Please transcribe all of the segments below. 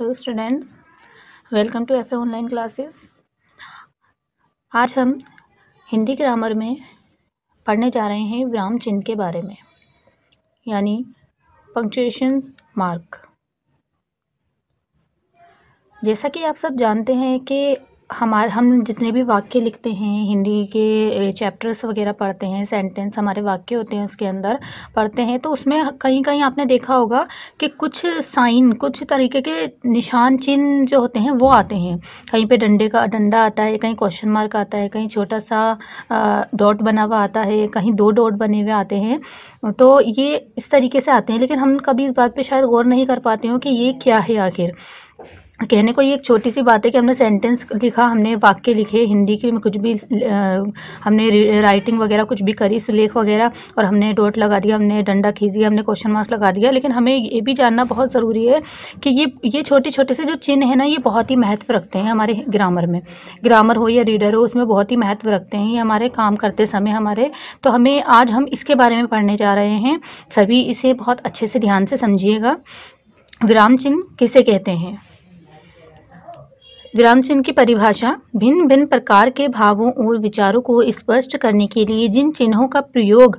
hello students welcome to F online classes आज हम Hindi grammar में पढ़ने जा रहे हैं विराम चिन्ह के बारे में यानी पंक्चुएशन मार्क जैसा कि आप सब जानते हैं कि हमारे हम जितने भी वाक्य लिखते हैं हिंदी के चैप्टर्स वगैरह पढ़ते हैं सेंटेंस हमारे वाक्य होते हैं उसके अंदर पढ़ते हैं तो उसमें कहीं कहीं आपने देखा होगा कि कुछ साइन कुछ तरीके के निशान चिन्ह जो होते हैं वो आते हैं कहीं पे डंडे का डंडा आता है कहीं क्वेश्चन मार्क आता है कहीं छोटा सा डॉट बना हुआ आता है कहीं दो डॉट बने हुए आते हैं तो ये इस तरीके से आते हैं लेकिन हम कभी इस बात पर शायद गौर नहीं कर पाते हो कि ये क्या है आखिर कहने को ये एक छोटी सी बात है कि हमने सेंटेंस लिखा हमने वाक्य लिखे हिंदी के में कुछ भी आ, हमने राइटिंग वगैरह कुछ भी करी सुलेख वगैरह और हमने डॉट लगा दिया हमने डंडा खींच दिया हमने क्वेश्चन मार्क लगा दिया लेकिन हमें ये भी जानना बहुत ज़रूरी है कि ये ये छोटे छोटे से जो चिन्ह है ना ये बहुत ही महत्व रखते हैं हमारे ग्रामर में ग्रामर हो या रीडर हो उसमें बहुत ही महत्व रखते हैं ये हमारे काम करते समय हमारे तो हमें आज हम इसके बारे में पढ़ने जा रहे हैं सभी इसे बहुत अच्छे से ध्यान से समझिएगा विराम चिन्ह किसे कहते हैं विराम चिन्ह की परिभाषा भिन्न भिन्न प्रकार के भावों और विचारों को स्पष्ट करने के लिए जिन चिन्हों का प्रयोग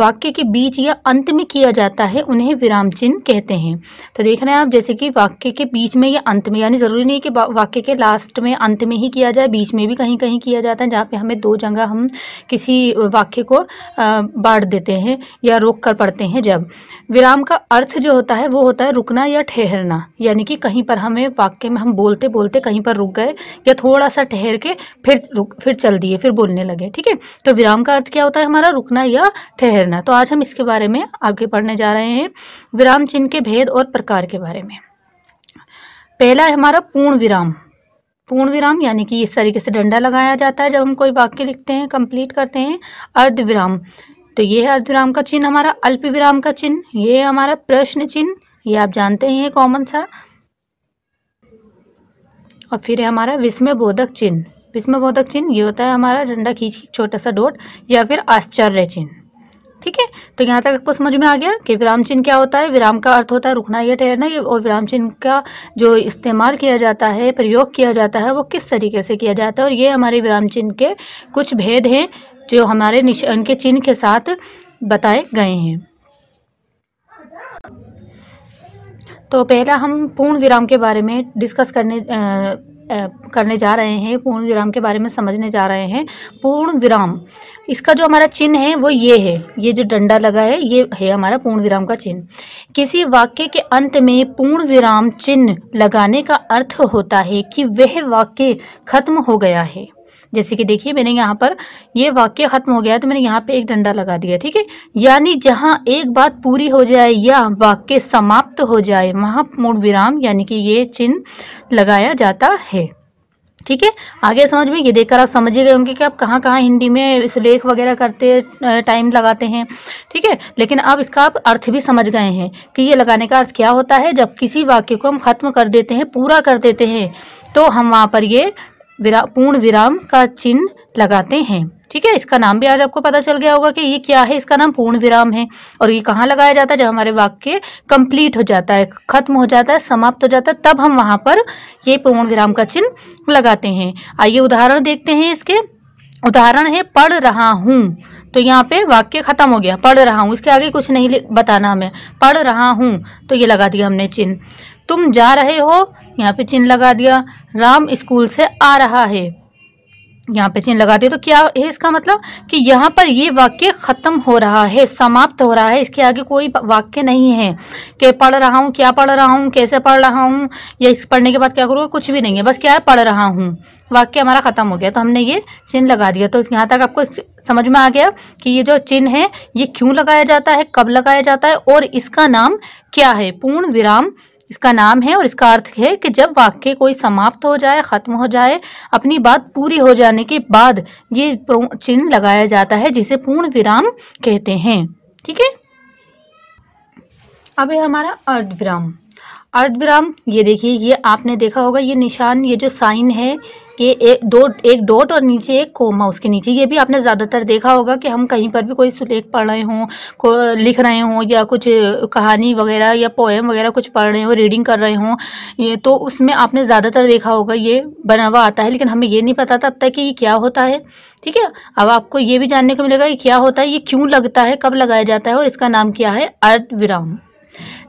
वाक्य के बीच या अंत में किया जाता है उन्हें विराम चिन्ह कहते हैं तो देख रहे हैं आप जैसे कि वाक्य के बीच में या अंत में यानी ज़रूरी नहीं कि वाक्य के लास्ट में अंत में ही किया जाए बीच में भी कहीं कहीं किया जाता है जहाँ पर हमें दो जगह हम किसी वाक्य को बांट देते हैं या रोक कर पढ़ते हैं जब विराम का अर्थ जो होता है वो होता है रुकना या ठहरना यानी कि कहीं पर हमें वाक्य में हम बोलते बोलते कहीं पर बार रुक गए या थोड़ा सा ठहर के फिर रुक फिर चल दिए फिर बोलने लगे ठीक है तो विराम का अर्थ क्या होता है हमारा रुकना या ठहरना तो आज हम इसके बारे में आगे पढ़ने जा रहे हैं विराम चिन्ह के भेद और प्रकार के बारे में पहला है हमारा पूर्ण विराम पूर्ण विराम यानी कि इस तरीके से डंडा लगाया जाता है जब हम कोई वाक्य लिखते हैं कंप्लीट करते हैं अर्ध विराम तो ये है अर्ध विराम का चिन्ह हमारा अल्प विराम का चिन्ह ये हमारा प्रश्न चिन्ह ये आप जानते ही हैं कॉमन सा और फिर है हमारा विस्मय बोधक चिन्ह विस्मय बोधक चिन्ह ये होता है हमारा डंडा खींच छोटा सा डोट या फिर आश्चर्य चिन्ह ठीक है तो यहाँ तक आपको समझ में आ गया कि विराम चिन्ह क्या होता है विराम का अर्थ होता है रुकना या ठहरना ये और विराम चिन्ह का जो इस्तेमाल किया जाता है प्रयोग किया जाता है वो किस तरीके से किया जाता है और ये हमारे विराम चिन्ह के कुछ भेद हैं जो हमारे निश उनके चिन्ह के साथ बताए गए हैं तो पहला हम पूर्ण विराम के बारे में डिस्कस करने आ, करने जा रहे हैं पूर्ण विराम के बारे में समझने जा रहे हैं पूर्ण विराम इसका जो हमारा चिन्ह है वो ये है ये जो डंडा लगा है ये है हमारा पूर्ण विराम का चिन्ह किसी वाक्य के अंत में पूर्ण विराम चिन्ह लगाने का अर्थ होता है कि वह वाक्य खत्म हो गया है जैसे कि देखिए मैंने यहाँ पर ये वाक्य खत्म हो गया तो मैंने यहाँ पे एक डंडा लगा दिया ठीक है यानी जहाँ एक बात पूरी हो जाए या वाक्य समाप्त हो जाए वहाँ पूर्ण विराम यानी कि ये चिन्ह लगाया जाता है ठीक है आगे समझ में ये देखकर आप समझिए गए होंगे कि आप कहाँ कहाँ हिंदी में लेख वगैरह करते टाइम लगाते हैं ठीक है लेकिन अब इसका आप अर्थ भी समझ गए हैं कि ये लगाने का अर्थ क्या होता है जब किसी वाक्य को हम ख़त्म कर देते हैं पूरा कर देते हैं तो हम वहाँ पर ये विरा, पूर्ण विराम का चिन्ह लगाते हैं ठीक है इसका नाम भी आज आपको पता चल गया होगा कि ये क्या है इसका नाम पूर्ण विराम है और ये कहाँ लगाया जाता है जब हमारे वाक्य कंप्लीट हो जाता है खत्म हो जाता है समाप्त हो जाता है तब हम वहाँ पर ये पूर्ण विराम का चिन्ह लगाते हैं आइए उदाहरण देखते हैं इसके उदाहरण है पढ़ रहा हूँ तो यहाँ पे वाक्य खत्म हो गया पढ़ रहा हूँ इसके आगे कुछ नहीं बताना हमें पढ़ रहा हूँ तो ये लगा दिया हमने चिन्ह तुम जा रहे हो यहाँ पे चिन्ह लगा दिया राम स्कूल से आ रहा है यहाँ पे चिन्ह लगा दिया तो क्या है इसका मतलब कि यहाँ पर ये वाक्य खत्म हो रहा है समाप्त हो रहा है इसके आगे कोई वाक्य नहीं है कि पढ़ रहा हूँ क्या पढ़ रहा हूँ कैसे पढ़ रहा हूँ या इस पढ़ने के बाद क्या करूँगा कुछ भी नहीं है बस क्या है पढ़ रहा हूँ वाक्य हमारा खत्म हो गया तो हमने ये चिन्ह लगा दिया तो यहाँ तक आपको समझ में आ गया कि ये जो चिन्ह है ये क्यों लगाया जाता है कब लगाया जाता है और इसका नाम क्या है पूर्ण विराम इसका नाम है और इसका अर्थ है कि जब वाक्य कोई समाप्त हो जाए ख़त्म हो जाए अपनी बात पूरी हो जाने के बाद ये चिन्ह लगाया जाता है जिसे पूर्ण विराम कहते हैं ठीक है अब है हमारा अर्ध विराम अर्ध विराम ये देखिए ये आपने देखा होगा ये निशान ये जो साइन है ये एक दो एक डॉट और नीचे एक कोमा उसके नीचे ये भी आपने ज़्यादातर देखा होगा कि हम कहीं पर भी कोई सुलेख पढ़ रहे हों को लिख रहे हों या कुछ कहानी वगैरह या पोएम वगैरह कुछ पढ़ रहे हों रीडिंग कर रहे हों ये तो उसमें आपने ज़्यादातर देखा होगा ये बना हुआ आता है लेकिन हमें ये नहीं पता था अब तक कि ये क्या होता है ठीक है अब आपको ये भी जानने को मिलेगा कि क्या होता है ये क्यों लगता है कब लगाया जाता है और इसका नाम क्या है अर्थ विराम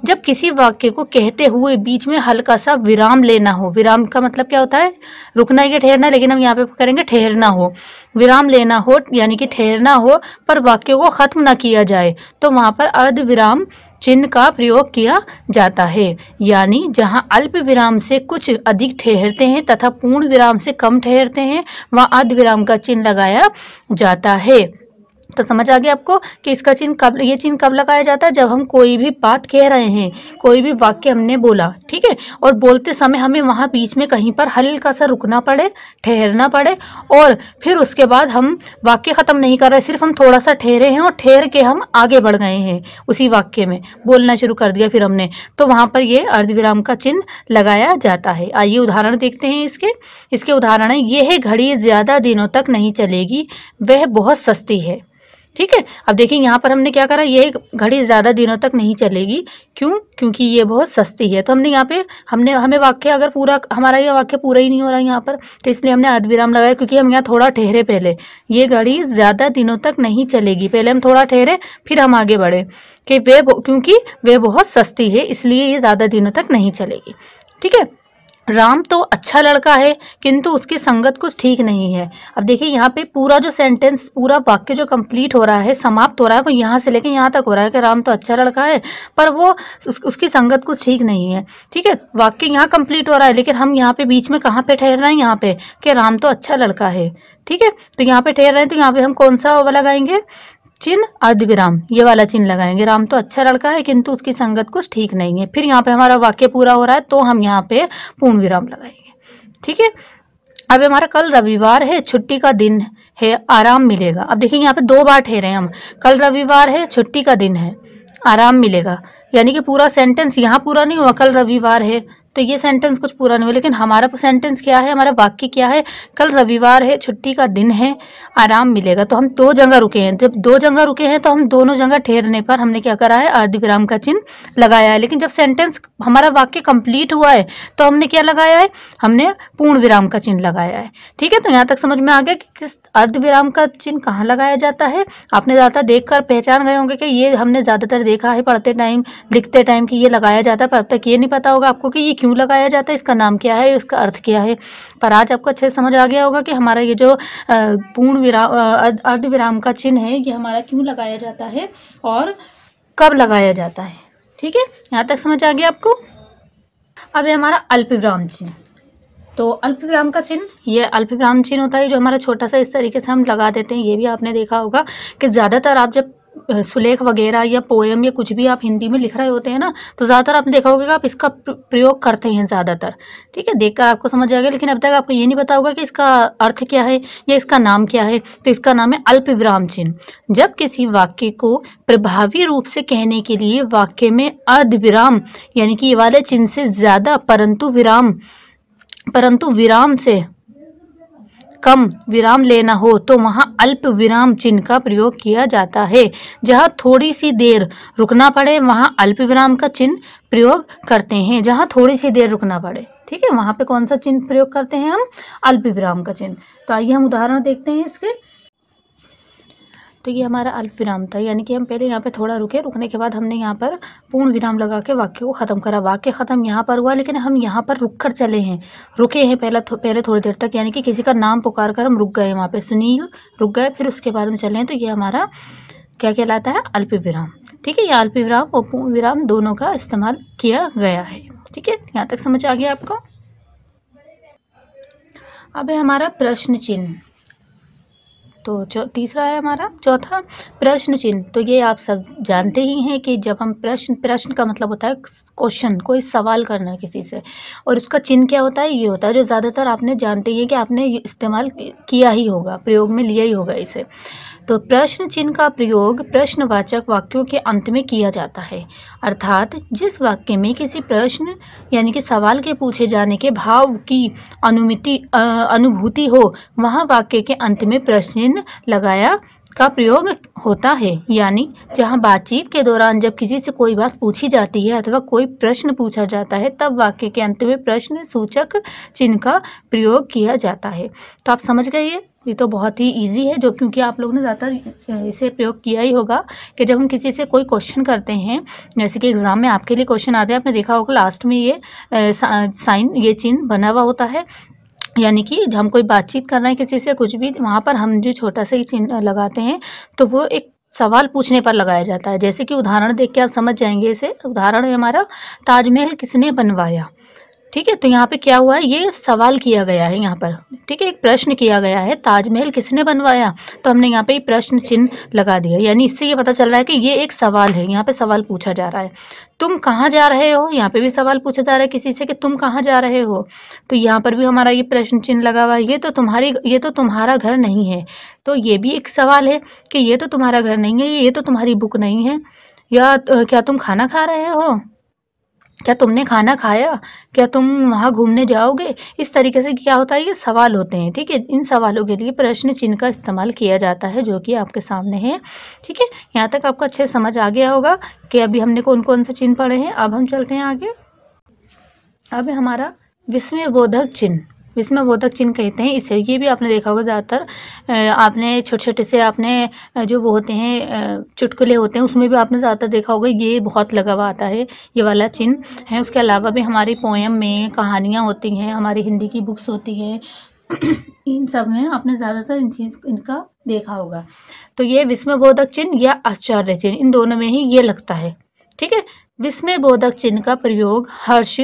जब किसी वाक्य को कहते हुए बीच में हल्का सा विराम लेना हो विराम का मतलब क्या होता है रुकना या ठहरना लेकिन हम यहाँ पे करेंगे ठहरना हो विराम लेना हो यानी कि ठहरना हो पर वाक्य को ख़त्म ना किया जाए तो वहाँ पर अर्ध विराम चिन्ह का प्रयोग किया जाता है यानी जहाँ अल्प विराम से कुछ अधिक ठहरते हैं तथा पूर्ण विराम से कम ठहरते हैं वहाँ अर्ध विराम का चिन्ह लगाया जाता है तो समझ आ गया आपको कि इसका चिन्ह कब ये चिन्ह कब लगाया जाता है जब हम कोई भी बात कह रहे हैं कोई भी वाक्य हमने बोला ठीक है और बोलते समय हमें वहाँ बीच में कहीं पर हल्का सा रुकना पड़े ठहरना पड़े और फिर उसके बाद हम वाक्य ख़त्म नहीं कर रहे सिर्फ हम थोड़ा सा ठहरे हैं और ठहर के हम आगे बढ़ गए हैं उसी वाक्य में बोलना शुरू कर दिया फिर हमने तो वहाँ पर ये अर्धविराम का चिन्ह लगाया जाता है आइए उदाहरण देखते हैं इसके इसके उदाहरण ये यह घड़ी ज़्यादा दिनों तक नहीं चलेगी वह बहुत सस्ती है ठीक है अब देखिए यहाँ पर हमने क्या करा ये घड़ी ज़्यादा दिनों तक नहीं चलेगी क्यों क्योंकि ये बहुत सस्ती है तो हमने यहाँ पे हमने हमें वाक्य अगर पूरा हमारा ये वाक्य पूरा ही नहीं हो रहा है यहाँ पर तो इसलिए हमने विराम लगाया क्योंकि हम यहाँ थोड़ा ठहरे पहले ये घड़ी ज़्यादा दिनों तक नहीं चलेगी पहले हम थोड़ा ठहरे फिर हम आगे बढ़े कि वे क्योंकि वे बहुत सस्ती है इसलिए ये ज़्यादा दिनों तक नहीं चलेगी ठीक है राम तो अच्छा लड़का है किंतु उसकी संगत कुछ ठीक नहीं है अब देखिए यहाँ पे पूरा जो सेंटेंस पूरा वाक्य जो कंप्लीट हो रहा है समाप्त हो रहा है वो यहाँ से लेकर यहाँ तक हो रहा है कि राम तो अच्छा लड़का है पर वो उस, उसकी संगत कुछ ठीक नहीं है ठीक है वाक्य यहाँ कंप्लीट हो रहा है लेकिन हम यहाँ पे बीच में कहाँ पे ठहर रहे हैं यहाँ पे कि राम तो अच्छा लड़का है ठीक है तो यहाँ पे ठहर रहे हैं तो यहाँ पे हम कौन सा लगाएंगे चिन्ह अर्धविराम ये वाला चिन्ह लगाएंगे राम तो अच्छा लड़का है किंतु उसकी संगत कुछ ठीक नहीं है फिर यहाँ पे हमारा वाक्य पूरा हो रहा है तो हम यहाँ पे पूर्ण विराम लगाएंगे ठीक है अब हमारा कल रविवार है छुट्टी का दिन है आराम मिलेगा अब देखिए यहाँ पे दो बार ठहरे हैं हम कल रविवार है छुट्टी का दिन है आराम मिलेगा यानी कि पूरा सेंटेंस यहाँ पूरा नहीं हुआ कल रविवार है तो ये सेंटेंस कुछ पूरा नहीं हुआ लेकिन हमारा सेंटेंस क्या है हमारा वाक्य क्या है कल रविवार है छुट्टी का दिन है आराम मिलेगा तो हम दो जगह रुके हैं जब दो जगह रुके हैं तो हम दोनों जगह ठहरने पर हमने क्या करा है अर्ध विराम का चिन्ह लगाया है लेकिन जब सेंटेंस हमारा वाक्य कंप्लीट हुआ है तो हमने क्या लगाया है हमने पूर्ण विराम का चिन्ह लगाया है ठीक है तो यहाँ तक समझ में आ गया कि किस अर्धविराम का चिन्ह कहाँ लगाया जाता है आपने ज़्यादातर देखकर पहचान गए होंगे कि ये हमने ज़्यादातर देखा है पढ़ते टाइम लिखते टाइम कि ये लगाया जाता है पर अब तक ये नहीं पता होगा आपको कि ये क्यों लगाया जाता है इसका नाम क्या है इसका अर्थ क्या है पर आज आपको अच्छे से समझ आ गया होगा कि हमारा ये जो पूर्ण विराम अर्धविराम का चिन्ह है ये हमारा क्यों लगाया जाता है और कब लगाया जाता है ठीक है यहाँ तक समझ आ गया आपको अब है हमारा अल्पविराम चिन्ह तो अल्पविराम का चिन्ह यह अल्पविराम चिन्ह होता है जो हमारा छोटा सा इस तरीके से हम लगा देते हैं ये भी आपने देखा होगा कि ज़्यादातर आप जब सुलेख वगैरह या पोएम या कुछ भी आप हिंदी में लिख रहे होते हैं ना तो ज़्यादातर आपने देखा होगा कि आप इसका प्रयोग करते हैं ज़्यादातर ठीक है देखकर आपको समझ आएगा लेकिन अब तक आपको ये नहीं पता होगा कि इसका अर्थ क्या है या इसका नाम क्या है तो इसका नाम है अल्प विराम चिन्ह जब किसी वाक्य को प्रभावी रूप से कहने के लिए वाक्य में अर्धविराम यानी कि ये वाले चिन्ह से ज़्यादा परंतु विराम परंतु विराम से कम विराम लेना हो तो वहाँ अल्प विराम चिन्ह का प्रयोग किया जाता है जहाँ थोड़ी सी देर रुकना पड़े वहाँ अल्प विराम का चिन्ह प्रयोग करते हैं जहाँ थोड़ी सी देर रुकना पड़े ठीक है वहाँ पे कौन सा चिन्ह प्रयोग करते हैं हम अल्प विराम का चिन्ह तो आइए हम उदाहरण देखते हैं इसके तो ये हमारा अल्प विराम था यानी कि हम पहले यहाँ पे थोड़ा रुके रुकने के बाद हमने यहाँ पर पूर्ण विराम लगा के वाक्य को ख़त्म करा वाक्य ख़त्म यहाँ पर हुआ लेकिन हम यहाँ पर रुक कर चले हैं रुके हैं पहले थो, पहले थोड़ी देर तक यानी कि किसी का नाम पुकार कर हम रुक गए वहाँ पर सुनील रुक गए फिर उसके बाद हम चले हैं तो ये हमारा क्या कहलाता है अल्प विराम ठीक है ये अल्प विराम और पूर्ण विराम दोनों का इस्तेमाल किया गया है ठीक है यहाँ तक समझ आ गया आपको अब है हमारा प्रश्न चिन्ह तो तीसरा है हमारा चौथा प्रश्न चिन्ह तो ये आप सब जानते ही हैं कि जब हम प्रश्न प्रश्न का मतलब होता है क्वेश्चन कोई सवाल करना किसी से और उसका चिन्ह क्या होता है ये होता है जो ज़्यादातर आपने जानते ही हैं कि आपने इस्तेमाल किया ही होगा प्रयोग में लिया ही होगा इसे तो प्रश्न चिन्ह का प्रयोग प्रश्नवाचक वाक्यों के अंत में किया जाता है अर्थात जिस वाक्य में किसी प्रश्न यानी कि सवाल के पूछे जाने के भाव की अनुमिति अनुभूति हो वहाँ वाक्य के अंत में प्रश्न चिन्ह लगाया का प्रयोग होता है यानी जहाँ बातचीत के दौरान जब किसी से कोई बात पूछी जाती है अथवा कोई प्रश्न पूछा जाता है तब वाक्य के अंत में प्रश्न सूचक चिन्ह का प्रयोग किया जाता है तो आप समझ गए ये तो बहुत ही इजी है जो क्योंकि आप लोगों ने ज़्यादातर इसे प्रयोग किया ही होगा कि जब हम किसी से कोई क्वेश्चन करते हैं जैसे कि एग्ज़ाम में आपके लिए क्वेश्चन आते हैं आपने देखा होगा लास्ट में ये साइन ये चिन्ह बना हुआ होता है यानी कि हम कोई बातचीत करना है किसी से कुछ भी वहाँ पर हम जो छोटा सा ही चिन्ह लगाते हैं तो वो एक सवाल पूछने पर लगाया जाता है जैसे कि उदाहरण देख के आप समझ जाएंगे इसे उदाहरण है हमारा ताजमहल किसने बनवाया ठीक है तो यहाँ पे क्या हुआ है ये सवाल किया गया है यहाँ पर ठीक है एक प्रश्न किया गया है ताजमहल किसने बनवाया तो हमने यहाँ पे ये प्रश्न चिन्ह लगा दिया यानी इससे ये पता चल रहा है कि ये एक सवाल है यहाँ पे सवाल पूछा जा रहा है तुम कहाँ जा रहे हो यहाँ पे भी सवाल पूछा जा रहा है किसी से कि तुम कहाँ जा रहे हो तो यहाँ पर भी हमारा ये प्रश्न चिन्ह लगा हुआ है ये तो तुम्हारी ये तो तुम्हारा घर नहीं है तो ये भी एक सवाल है कि ये तो तुम्हारा घर नहीं है ये तो तुम्हारी बुक नहीं है या तो, क्या तुम खाना खा रहे हो क्या तुमने खाना खाया क्या तुम वहाँ घूमने जाओगे इस तरीके से क्या होता है ये सवाल होते हैं ठीक है इन सवालों के लिए प्रश्न चिन्ह का इस्तेमाल किया जाता है जो कि आपके सामने है ठीक है यहाँ तक आपको अच्छे समझ आ गया होगा कि अभी हमने कौन कौन से चिन्ह पढ़े हैं अब हम चलते हैं आगे अब हमारा विस्मय बोधक चिन्ह विस्मय बोधक चिन्ह कहते हैं इसे ये भी आपने देखा होगा ज़्यादातर आपने छोटे छोटे से आपने जो वो होते हैं चुटकुले होते हैं उसमें भी आपने ज़्यादातर देखा होगा ये बहुत लगा हुआ आता है ये वाला चिन्ह है उसके अलावा भी हमारी पोएम में कहानियाँ होती हैं हमारी हिंदी की बुक्स होती हैं इन सब में आपने ज़्यादातर इन चीज़ इनका देखा होगा तो ये बोधक चिन्ह या आश्चर्य चिन्ह इन दोनों में ही ये लगता है ठीक है विस्मय बोधक चिन्ह का प्रयोग हर्ष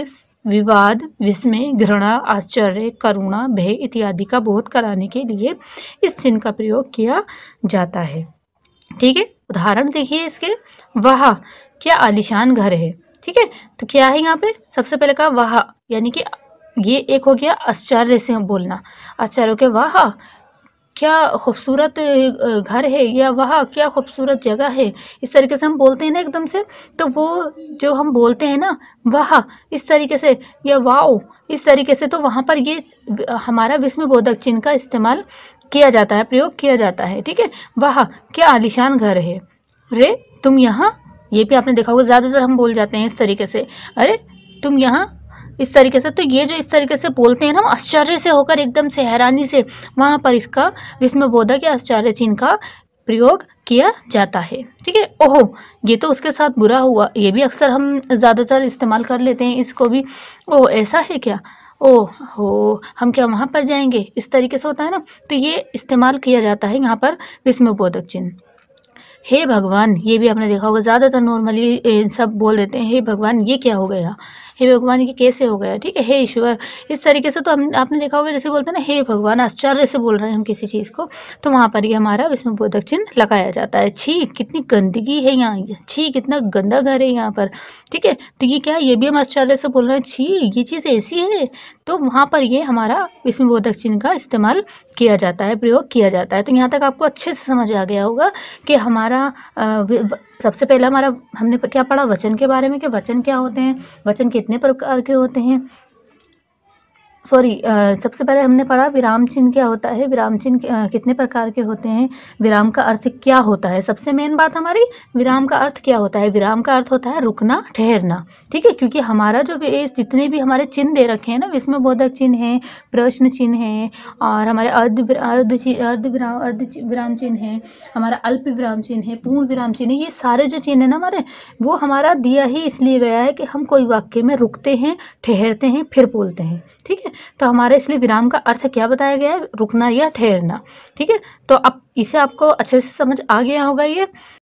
विवाद विस्मय घृणा आश्चर्य करुणा भय इत्यादि का बोध कराने के लिए इस चिन्ह का प्रयोग किया जाता है ठीक है उदाहरण देखिए इसके वह क्या आलिशान घर है ठीक है तो क्या है यहाँ पे सबसे पहले कहा वह यानी कि ये एक हो गया आश्चर्य से बोलना आश्चर्य के वाह क्या खूबसूरत घर है या वह क्या खूबसूरत जगह है इस तरीके से हम बोलते हैं ना एकदम से तो वो जो हम बोलते हैं ना वह इस तरीके से या वाओ इस तरीके से तो वहाँ पर ये हमारा विस्म बोधक चिन्ह का इस्तेमाल किया जाता है प्रयोग किया जाता है ठीक है वह क्या आलिशान घर है रे तुम यहाँ ये भी आपने देखा होगा ज़्यादातर हम बोल जाते हैं इस तरीके से अरे तुम यहाँ इस तरीके से तो ये जो इस तरीके से बोलते हैं ना आश्चर्य से होकर एकदम से हैरानी से वहाँ पर इसका विस्म बोधक या आश्चर्य चिन्ह का प्रयोग किया जाता है ठीक है ओहो ये तो उसके साथ बुरा हुआ ये भी अक्सर हम ज़्यादातर इस्तेमाल कर लेते हैं इसको भी ओह ऐसा है क्या ओह हो हम क्या वहाँ पर जाएंगे इस तरीके से होता है ना तो ये इस्तेमाल किया जाता है यहाँ पर विस्म बोधक चिन्ह हे भगवान ये भी आपने देखा होगा ज़्यादातर नॉर्मली सब बोल देते हैं हे भगवान ये क्या हो गया हे भगवान ये कैसे हो गया ठीक है हे ईश्वर इस तरीके से तो हम आपने देखा होगा जैसे बोलते हैं ना हे भगवान आश्चर्य से बोल रहे हैं हम किसी चीज़ को तो वहाँ पर ये हमारा इसमें बोधक चिन्ह लगाया जाता है छी कितनी गंदगी है यहाँ छी कितना गंदा घर है यहाँ पर ठीक है तो ये क्या ये भी हम आश्चर्य से बोल रहे हैं छी ये चीज़ ऐसी है तो वहाँ पर ये हमारा इसमें बोधक चिन्ह का इस्तेमाल किया जाता है प्रयोग किया जाता है तो यहाँ तक आपको अच्छे से समझ आ गया होगा कि हमारा सबसे पहला हमारा हमने क्या पढ़ा वचन के बारे में कि वचन क्या होते हैं वचन कितने प्रकार के होते हैं सॉरी सबसे पहले हमने पढ़ा विराम चिन्ह क्या होता है विराम चिन्ह कितने प्रकार के होते हैं विराम का अर्थ क्या होता है सबसे मेन बात हमारी विराम का अर्थ क्या होता है विराम का अर्थ होता है रुकना ठहरना ठीक है क्योंकि हमारा जो जितने भी हमारे चिन्ह दे रखे हैं ना विस्म बोधक चिन्ह हैं प्रश्न चिन्ह हैं और हमारे अर्ध अर्ध अर्ध विराम अर्ध विराम चिन्ह है हमारा अल्प विराम चिन्ह है पूर्ण विराम चिन्ह है ये सारे जो चिन्ह है ना हमारे वो हमारा दिया ही इसलिए गया है कि हम कोई वाक्य में रुकते हैं ठहरते हैं फिर बोलते हैं ठीक है है तो हमारे इसलिए विराम का अर्थ क्या बताया गया है रुकना या ठहरना ठीक है तो अब इसे आपको अच्छे से समझ आ गया होगा ये